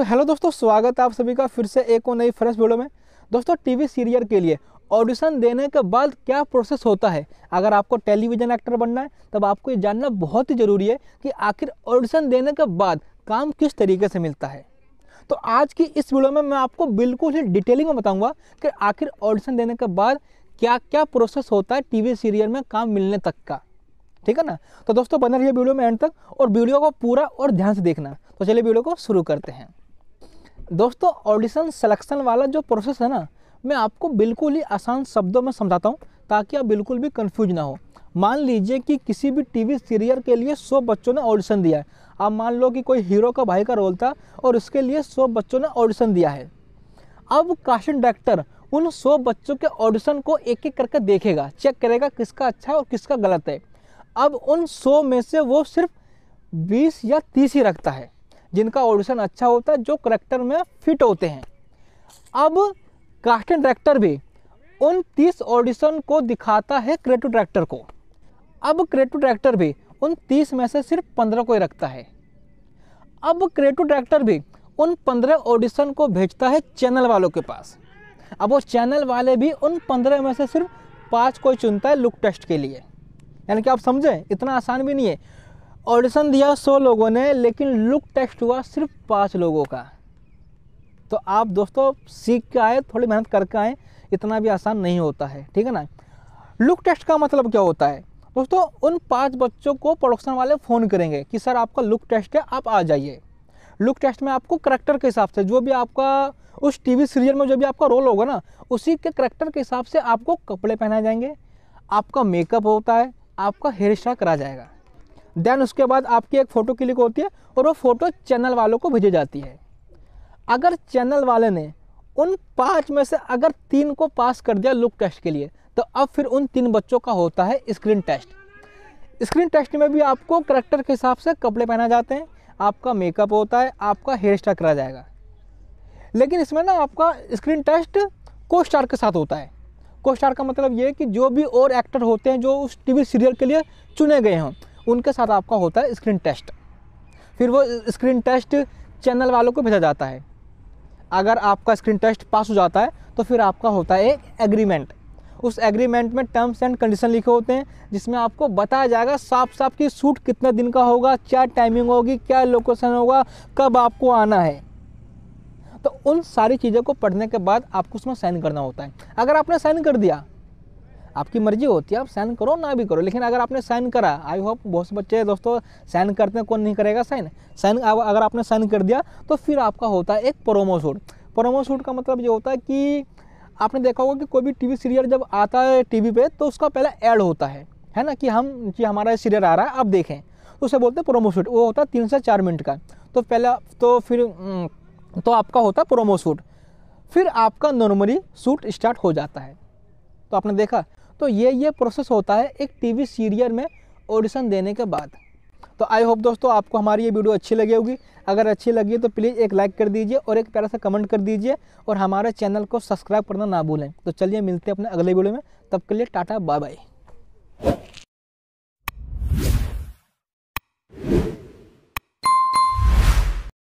तो हेलो दोस्तों स्वागत है आप सभी का फिर से एक और नई फ्रेश वीडियो में दोस्तों टीवी सीरियल के लिए ऑडिशन देने के बाद क्या प्रोसेस होता है अगर आपको टेलीविज़न एक्टर बनना है तब आपको ये जानना बहुत ही ज़रूरी है कि आखिर ऑडिशन देने के बाद काम किस तरीके से मिलता है तो आज की इस वीडियो में मैं आपको बिल्कुल ही डिटेलिंग में बताऊँगा कि आखिर ऑडिशन देने के बाद क्या क्या प्रोसेस होता है टी सीरियल में काम मिलने तक का ठीक है ना तो दोस्तों बने रहिए वीडियो में एंड तक और वीडियो को पूरा और ध्यान से देखना तो चलिए वीडियो को शुरू करते हैं दोस्तों ऑडिशन सिलेक्शन वाला जो प्रोसेस है ना मैं आपको बिल्कुल ही आसान शब्दों में समझाता हूँ ताकि आप बिल्कुल भी कंफ्यूज ना हो मान लीजिए कि किसी भी टीवी सीरियल के लिए सौ बच्चों ने ऑडिशन दिया है आप मान लो कि कोई हीरो का भाई का रोल था और उसके लिए सौ बच्चों ने ऑडिशन दिया है अब कास्टिंग डायरेक्टर उन सौ बच्चों के ऑडिशन को एक एक करके देखेगा चेक करेगा किसका अच्छा है और किसका गलत है अब उन सौ में से वो सिर्फ बीस या तीस ही रखता है जिनका ऑडिशन अच्छा होता है जो करेक्टर में फिट होते हैं अब कास्टिंग डायरेक्टर भी उन तीस ऑडिशन को दिखाता है क्रिएटिव डायरेक्टर को अब क्रिएटिव डायरेक्टर भी उन तीस में से सिर्फ पंद्रह को ही रखता है अब क्रिएटिव डायरेक्टर भी उन पंद्रह ऑडिशन को भेजता है चैनल वालों के पास अब वो चैनल वाले भी उन पंद्रह में से सिर्फ पाँच को चुनता है लुक टेस्ट के लिए यानी कि आप समझें इतना आसान भी नहीं है ऑडिशन दिया सौ लोगों ने लेकिन लुक टेस्ट हुआ सिर्फ पाँच लोगों का तो आप दोस्तों सीख के आए थोड़ी मेहनत करके आए इतना भी आसान नहीं होता है ठीक है ना लुक टेस्ट का मतलब क्या होता है दोस्तों उन पाँच बच्चों को प्रोडक्शन वाले फ़ोन करेंगे कि सर आपका लुक टेस्ट है आप आ जाइए लुक टेस्ट में आपको करेक्टर के हिसाब से जो भी आपका उस टीवी सीरियल में जो भी आपका रोल होगा ना उसी के करेक्टर के हिसाब से आपको कपड़े पहनाए जाएंगे आपका मेकअप होता है आपका हेयर स्टाइल करा जाएगा देन उसके बाद आपकी एक फ़ोटो क्लिक होती है और वो फ़ोटो चैनल वालों को भेजी जाती है अगर चैनल वाले ने उन पाँच में से अगर तीन को पास कर दिया लुक टेस्ट के लिए तो अब फिर उन तीन बच्चों का होता है स्क्रीन टेस्ट स्क्रीन टेस्ट में भी आपको करेक्टर के हिसाब से कपड़े पहना जाते हैं आपका मेकअप होता है आपका हेयर स्टाइल करा जाएगा लेकिन इसमें ना आपका स्क्रीन टेस्ट को स्टार के साथ होता है को स्टार का मतलब ये है कि जो भी और एक्टर होते हैं जो उस टीवी सीरियल के लिए चुने गए हों उनके साथ आपका होता है स्क्रीन टेस्ट फिर वो स्क्रीन टेस्ट चैनल वालों को भेजा जाता है अगर आपका स्क्रीन टेस्ट पास हो जाता है तो फिर आपका होता है एक एग्रीमेंट उस एग्रीमेंट में टर्म्स एंड कंडीशन लिखे होते हैं जिसमें आपको बताया जाएगा साफ साफ कि सूट कितने दिन का होगा क्या टाइमिंग होगी क्या लोकेशन होगा कब आपको आना है तो उन सारी चीज़ों को पढ़ने के बाद आपको उसमें साइन करना होता है अगर आपने साइन कर दिया आपकी मर्जी होती है आप साइन करो ना भी करो लेकिन अगर आपने साइन करा आई होप बहुत से बच्चे दोस्तों साइन करते हैं कौन नहीं करेगा साइन साइन अगर आपने साइन कर दिया तो फिर आपका होता है एक प्रोमो शूट प्रोमो शूट का मतलब ये होता है कि आपने देखा होगा कि कोई भी टीवी सीरियल जब आता है टीवी पे तो उसका पहला ऐड होता है है ना कि हम कि हमारा सीरियल आ रहा है आप देखें तो उसे बोलते हैं प्रोमो शूट वो होता है तीन से चार मिनट का तो पहला तो फिर हम्म, तो आपका होता है प्रोमो शूट फिर आपका नॉर्मली शूट स्टार्ट हो जाता है तो आपने देखा तो ये ये प्रोसेस होता है एक टीवी सीरियल में ऑडिशन देने के बाद तो आई होप दोस्तों आपको हमारी ये वीडियो अच्छी लगी होगी अगर अच्छी लगी तो प्लीज़ एक लाइक कर दीजिए और एक प्यारा सा कमेंट कर दीजिए और हमारे चैनल को सब्सक्राइब करना ना भूलें तो चलिए मिलते हैं अपने अगले वीडियो में तब के लिए टाटा बाय बाय